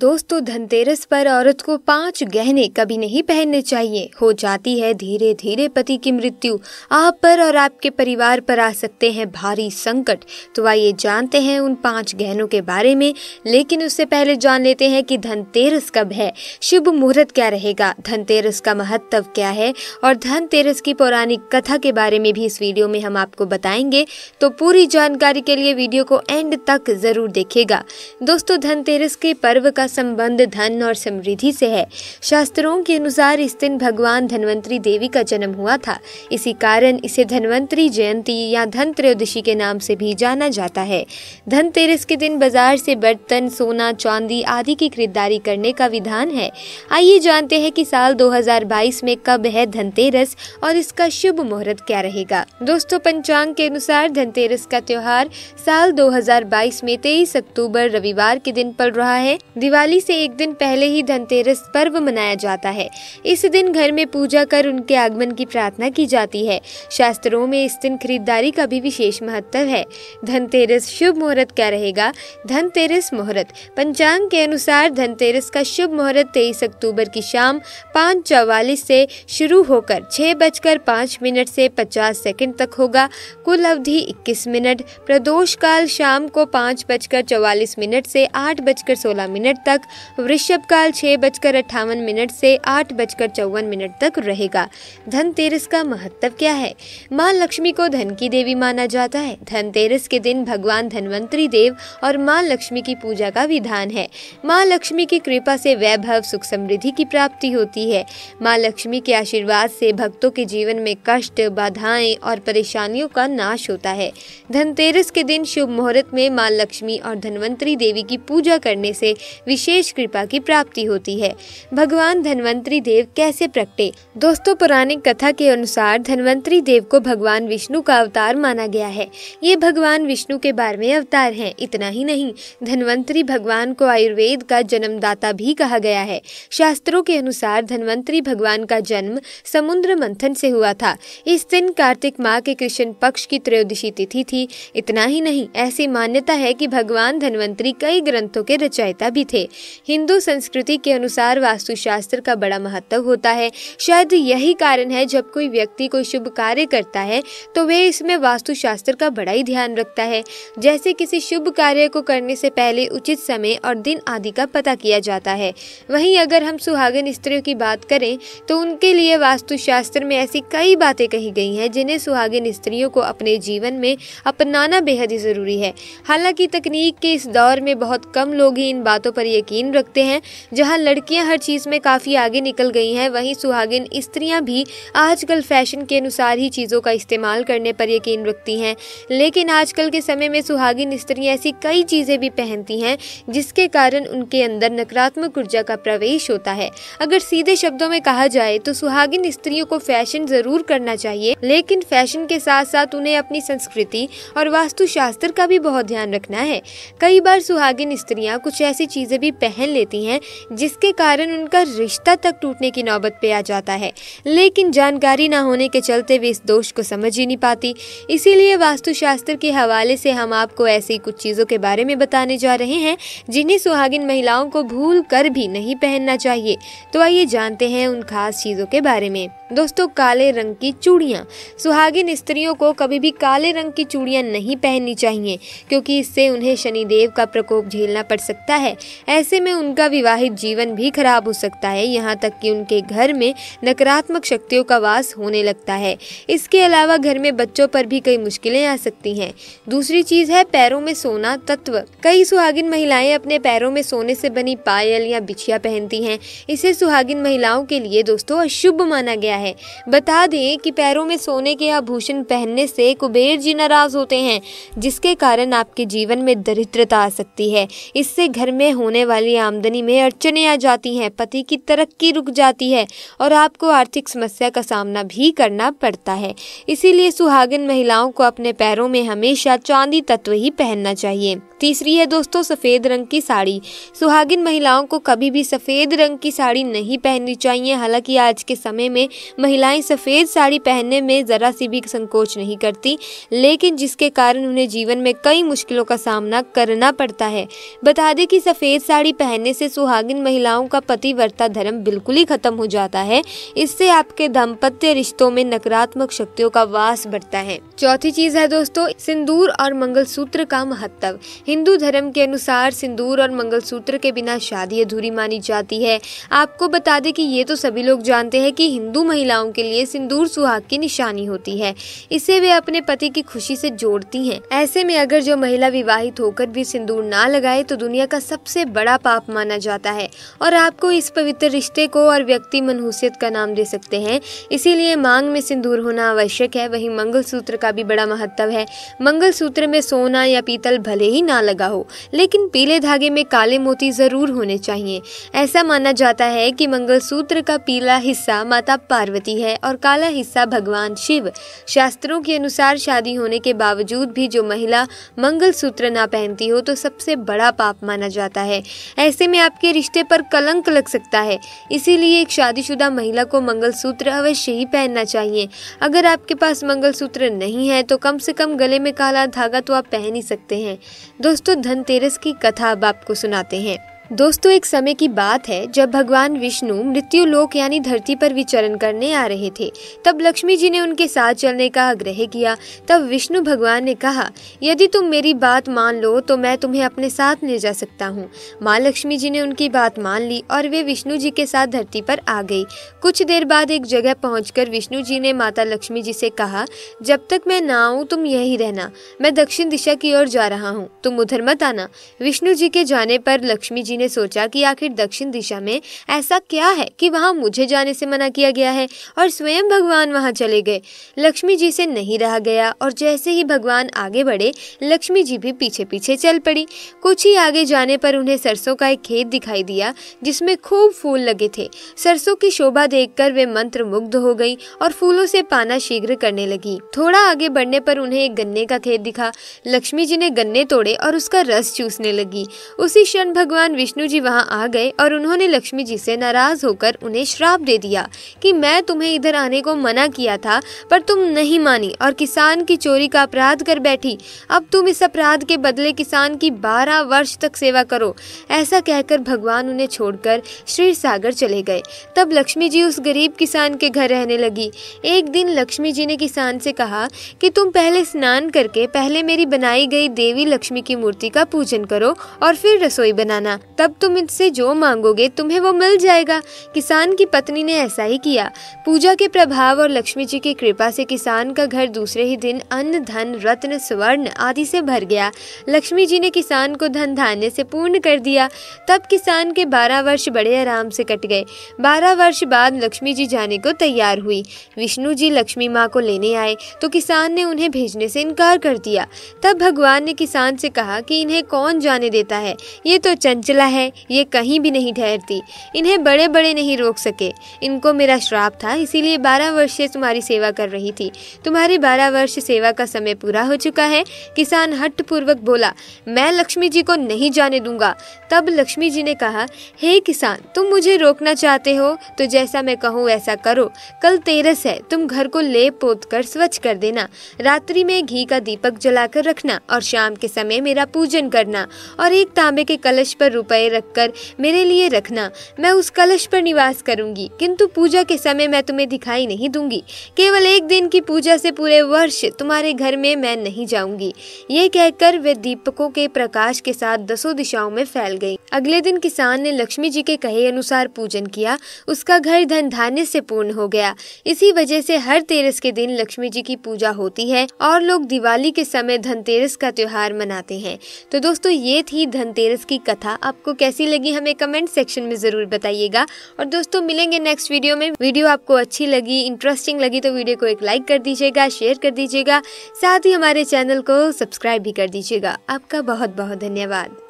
दोस्तों धनतेरस पर औरत को पांच गहने कभी नहीं पहनने चाहिए हो जाती है धीरे धीरे पति की मृत्यु आप पर और आपके परिवार पर आ सकते हैं भारी संकट तो आइए जानते हैं उन पांच गहनों के बारे में लेकिन उससे पहले जान लेते हैं कि धनतेरस कब है शुभ मुहूर्त क्या रहेगा धनतेरस का महत्व क्या है और धनतेरस की पौराणिक कथा के बारे में भी इस वीडियो में हम आपको बताएंगे तो पूरी जानकारी के लिए वीडियो को एंड तक जरूर देखेगा दोस्तों धनतेरस के पर्व का का संबंध धन और समृद्धि से है शास्त्रों के अनुसार इस दिन भगवान धनवंतरी देवी का जन्म हुआ था इसी कारण इसे धनवंतरी जयंती या धन त्रयोदशी के नाम से भी जाना जाता है धनतेरस के दिन बाजार से बर्तन सोना चांदी आदि की खरीदारी करने का विधान है आइए जानते हैं कि साल 2022 में कब है धनतेरस और इसका शुभ मुहूर्त क्या रहेगा दोस्तों पंचांग के अनुसार धनतेरस का त्योहार साल 2022 में 23 अक्टूबर रविवार के दिन पड़ रहा है दिवाली दिवाली से एक दिन पहले ही धनतेरस पर्व मनाया जाता है इस दिन घर में पूजा कर उनके आगमन की प्रार्थना की जाती है शास्त्रों में इस दिन खरीदारी का भी विशेष महत्व है धनतेरस शुभ मुहूर्त क्या रहेगा धनतेरस मुहूर्त पंचांग के अनुसार धनतेरस का शुभ मुहूर्त तेईस अक्टूबर की शाम पाँच चौवालीस से शुरू होकर छह बजकर पाँच मिनट से पचास सेकंड तक होगा कुल अवधि इक्कीस मिनट प्रदोष काल शाम को पाँच बजकर चौवालीस मिनट से आठ बजकर सोलह मिनट तक वृषभ काल छः बजकर अट्ठावन मिनट से आठ बजकर चौवन मिनट तक रहेगा धनतेरस का महत्व क्या है माँ लक्ष्मी को धन की देवी माना जाता है धनतेरस के दिन भगवान धनवंतरी देव और माँ लक्ष्मी की पूजा का विधान है माँ लक्ष्मी की कृपा से वैभव सुख समृद्धि की प्राप्ति होती है माँ लक्ष्मी के आशीर्वाद से भक्तों के जीवन में कष्ट बाधाएं और परेशानियों का नाश होता है धनतेरस के दिन शुभ मुहूर्त में माँ लक्ष्मी और धनवंतरी देवी की पूजा करने से विशेष कृपा की प्राप्ति होती है भगवान धनवंतरी देव कैसे प्रकटे दोस्तों पौराणिक कथा के अनुसार धनवंतरी देव को भगवान विष्णु का अवतार माना गया है ये भगवान विष्णु के बारहवें अवतार हैं इतना ही नहीं धनवंतरी भगवान को आयुर्वेद का जन्मदाता भी कहा गया है शास्त्रों के अनुसार धनवंतरी भगवान का जन्म समुद्र मंथन से हुआ था इस दिन कार्तिक माह के कृष्ण पक्ष की त्रयोदशी तिथि थी इतना ही नहीं ऐसी मान्यता है कि भगवान धनवंतरी कई ग्रंथों के रचयिता भी थे हिंदू संस्कृति के अनुसार वास्तुशास्त्र का बड़ा महत्व होता है शायद यही कारण है जब कोई व्यक्ति कोई शुभ कार्य करता है तो वे इसमें वास्तुशास्त्र का बड़ा ही ध्यान रखता है जैसे किसी शुभ कार्य को करने से पहले उचित समय और दिन आदि का पता किया जाता है वहीं अगर हम सुहागन स्त्रियों की बात करें तो उनके लिए वास्तुशास्त्र में ऐसी कई बातें कही गई हैं जिन्हें सुहागिन स्त्रियों को अपने जीवन में अपनाना बेहद ही ज़रूरी है हालांकि तकनीक के इस दौर में बहुत कम लोग ही इन बातों पर यकीन रखते हैं जहां लड़कियां हर चीज़ में काफ़ी आगे निकल गई हैं वहीं सुहागिन स्त्रियां भी आजकल फैशन के अनुसार ही चीज़ों का इस्तेमाल करने पर यकीन रखती हैं लेकिन आजकल के समय में सुहागिन स्त्रियाँ ऐसी कई चीज़ें भी पहनती हैं जिसके कारण उनके अंदर नकारात्मक ऊर्जा का प्रवेश होता है अगर सीधे शब्दों में कहा जाए तो सुहागिन स्त्रियों को फैशन ज़रूर करना चाहिए लेकिन फैशन के साथ साथ उन्हें अपनी संस्कृति और वास्तुशास्त्र का भी बहुत ध्यान रखना है कई बार सुहागिन स्त्रियाँ कुछ ऐसी चीज़ें चीज़ें भी पहन लेती हैं जिसके कारण उनका रिश्ता तक टूटने की नौबत पे आ जाता है लेकिन जानकारी ना होने के चलते वे इस दोष को समझ ही नहीं पाती इसीलिए वास्तुशास्त्र के हवाले से हम आपको ऐसी कुछ चीज़ों के बारे में बताने जा रहे हैं जिन्हें सुहागिन महिलाओं को भूल कर भी नहीं पहनना चाहिए तो आइए जानते हैं उन खास चीज़ों के बारे में दोस्तों काले रंग की चूड़ियाँ सुहागिन स्त्रियों को कभी भी काले रंग की चूड़ियाँ नहीं पहननी चाहिए क्योंकि इससे उन्हें शनिदेव का प्रकोप झेलना पड़ सकता है ऐसे में उनका विवाहित जीवन भी खराब हो सकता है यहाँ तक कि उनके घर में नकारात्मक शक्तियों का वास होने लगता है इसके अलावा घर में बच्चों पर भी कई मुश्किलें आ सकती हैं दूसरी चीज है पैरों में सोना तत्व कई सुहागिन महिलाएं अपने पैरों में सोने से बनी पायल या बिछिया पहनती हैं इसे सुहागिन महिलाओं के लिए दोस्तों अशुभ माना गया है बता दें कि पैरों में सोने के आभूषण पहनने से कुबेर जी नाराज होते हैं जिसके कारण आपके जीवन में दरिद्रता आ सकती है इससे घर में होने आने वाली आमदनी में अड़चने आ जाती हैं पति की तरक्की रुक जाती है और आपको आर्थिक समस्या का सामना भी करना पड़ता है इसीलिए सुहागिन महिलाओं को अपने पैरों में हमेशा चांदी तत्व ही पहनना चाहिए तीसरी है दोस्तों सफ़ेद रंग की साड़ी सुहागिन महिलाओं को कभी भी सफ़ेद रंग की साड़ी नहीं पहननी चाहिए हालांकि आज के समय में महिलाएं सफ़ेद साड़ी पहनने में ज़रा सी भी संकोच नहीं करती लेकिन जिसके कारण उन्हें जीवन में कई मुश्किलों का सामना करना पड़ता है बता दें कि सफ़ेद साड़ी पहनने से सुहागिन महिलाओं का पतिव्रता धर्म बिल्कुल ही खत्म हो जाता है इससे आपके दाम्पत्य रिश्तों में नकारात्मक शक्तियों का वास बढ़ता है चौथी चीज है दोस्तों सिंदूर और मंगलसूत्र का महत्व हिंदू धर्म के अनुसार सिंदूर और मंगलसूत्र के बिना शादी अधूरी मानी जाती है आपको बता दें कि ये तो सभी लोग जानते हैं कि हिंदू महिलाओं के लिए सिंदूर सुहाग की निशानी होती है इसे वे अपने पति की खुशी से जोड़ती हैं ऐसे में अगर जो महिला विवाहित होकर भी सिंदूर ना लगाए तो दुनिया का सबसे बड़ा पाप माना जाता है और आपको इस पवित्र रिश्ते को और व्यक्ति मनहूसियत का नाम दे सकते हैं इसीलिए मांग में सिंदूर होना आवश्यक है वहीं मंगलसूत्र का भी बड़ा महत्व है मंगलसूत्र में सोना या पीतल भले ही ना लगा हो लेकिन पीले धागे में काले मोती ज़रूर होने चाहिए ऐसा माना जाता है कि मंगलसूत्र का पीला हिस्सा माता पार्वती है और काला हिस्सा भगवान शिव शास्त्रों के अनुसार शादी होने के बावजूद भी जो महिला मंगलसूत्र ना पहनती हो तो सबसे बड़ा पाप माना जाता है ऐसे में आपके रिश्ते पर कलंक लग सकता है इसीलिए एक शादीशुदा महिला को मंगलसूत्र अवश्य ही पहनना चाहिए अगर आपके पास मंगलसूत्र नहीं है तो कम से कम गले में काला धागा तो आप पहन ही सकते हैं दोस्तों धनतेरस की कथा अब आपको सुनाते हैं दोस्तों एक समय की बात है जब भगवान विष्णु मृत्यु लोक यानी धरती पर विचरण करने आ रहे थे तब लक्ष्मी जी ने उनके साथ चलने का आग्रह किया तब विष्णु भगवान ने कहा यदि तुम मेरी बात मान लो तो मैं तुम्हें अपने साथ ले जा सकता हूँ माँ लक्ष्मी जी ने उनकी बात मान ली और वे विष्णु जी के साथ धरती पर आ गई कुछ देर बाद एक जगह पहुँच विष्णु जी ने माता लक्ष्मी जी से कहा जब तक मैं ना आऊँ तुम यही रहना मैं दक्षिण दिशा की ओर जा रहा हूँ तुम उधर मत आना विष्णु जी के जाने पर लक्ष्मी जी जी ने सोचा कि आखिर दक्षिण दिशा में ऐसा क्या है कि वहाँ मुझे जाने से मना किया गया है और स्वयं भगवान वहाँ चले गए लक्ष्मी जी से नहीं रहा गया और जैसे ही भगवान आगे बढ़े लक्ष्मी जी भी पीछे पीछे चल पड़ी कुछ ही आगे जाने पर उन्हें सरसों का एक खेत दिखाई दिया जिसमें खूब फूल लगे थे सरसों की शोभा देख वे मंत्र मुग्ध हो गई और फूलों से पाना शीघ्र करने लगी थोड़ा आगे बढ़ने पर उन्हें एक गन्ने का खेत दिखा लक्ष्मी जी ने गन्ने तोड़े और उसका रस चूसने लगी उसी क्षण भगवान विष्णु जी वहाँ आ गए और उन्होंने लक्ष्मी जी से नाराज होकर उन्हें श्राप दे दिया कि मैं तुम्हें इधर आने को मना किया था पर तुम नहीं मानी और किसान की चोरी का अपराध कर बैठी अब तुम इस अपराध के बदले किसान की बारह वर्ष तक सेवा करो ऐसा कहकर भगवान उन्हें छोड़कर श्री सागर चले गए तब लक्ष्मी जी उस गरीब किसान के घर रहने लगी एक दिन लक्ष्मी जी ने किसान से कहा कि तुम पहले स्नान करके पहले मेरी बनाई गई देवी लक्ष्मी की मूर्ति का पूजन करो और फिर रसोई बनाना तब तुम इससे जो मांगोगे तुम्हें वो मिल जाएगा किसान की पत्नी ने ऐसा ही किया पूजा के प्रभाव और लक्ष्मी जी की कृपा से किसान का घर दूसरे ही दिन अन्न धन रत्न स्वर्ण आदि से भर गया लक्ष्मी जी ने किसान को धन धान्य से पूर्ण कर दिया तब किसान के बारह वर्ष बड़े आराम से कट गए बारह वर्ष बाद लक्ष्मी जी जाने को तैयार हुई विष्णु जी लक्ष्मी माँ को लेने आए तो किसान ने उन्हें भेजने से इनकार कर दिया तब भगवान ने किसान से कहा कि इन्हें कौन जाने देता है ये तो चंचला लगता है ये कहीं भी नहीं ठहरती इन्हें बड़े बड़े नहीं रोक सके इनको मेरा श्राप था इसीलिए बारह वर्ष से तुम्हारी सेवा कर रही थी तुम्हारी बारह वर्ष सेवा का समय पूरा हो चुका है किसान हट पूर्वक बोला मैं लक्ष्मी जी को नहीं जाने दूंगा तब लक्ष्मी जी ने कहा हे hey किसान तुम मुझे रोकना चाहते हो तो जैसा मैं कहूँ वैसा करो कल तेरस है तुम घर को लेप पोत कर स्वच्छ कर देना रात्रि में घी का दीपक जलाकर रखना और शाम के समय मेरा पूजन करना और एक तांबे के कलश पर रूप रुपए रखकर मेरे लिए रखना मैं उस कलश पर निवास करूंगी किंतु पूजा के समय मैं तुम्हें दिखाई नहीं दूंगी केवल एक दिन की पूजा से पूरे वर्ष तुम्हारे घर में मैं नहीं जाऊंगी ये कहकर वे दीपकों के प्रकाश के साथ दसों दिशाओं में फैल गई अगले दिन किसान ने लक्ष्मी जी के कहे अनुसार पूजन किया उसका घर धन धान्य से पूर्ण हो गया इसी वजह से हर तेरस के दिन लक्ष्मी जी की पूजा होती है और लोग दिवाली के समय धनतेरस का त्योहार मनाते हैं तो दोस्तों ये थी धनतेरस की कथा आप आपको कैसी लगी हमें कमेंट सेक्शन में ज़रूर बताइएगा और दोस्तों मिलेंगे नेक्स्ट वीडियो में वीडियो आपको अच्छी लगी इंटरेस्टिंग लगी तो वीडियो को एक लाइक कर दीजिएगा शेयर कर दीजिएगा साथ ही हमारे चैनल को सब्सक्राइब भी कर दीजिएगा आपका बहुत बहुत धन्यवाद